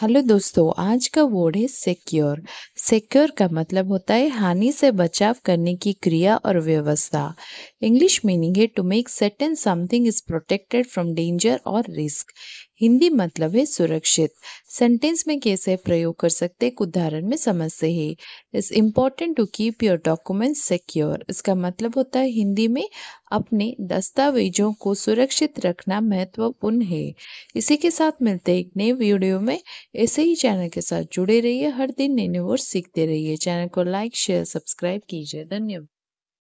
hello दोस्तों आज का वर्ड है सिक्योर सिक्योर का मतलब होता है हानि से बचाव करने की क्रिया और व्यवस्था इंग्लिश मीनिंग है to make certain something is protected from danger और रिस्क हिंदी मतलब है सुरक्षित सेंटेंस में कैसे प्रयोग कर सकते एक उदाहरण में समझते ही it's important to keep your document secure इसका मतलब होता है हिंदी में अपने दस्तावेजों को सुरक्षित रखना महत्वपूर्ण है इसी के साथ मिलते एक नए वीडियो में ऐसे ही चैनल के साथ जुड़े रहिए हर दिन नए नए वर्ड सीखते रहिए चैनल को लाइक शेयर सब्सक्राइब कीजिए धन्यवाद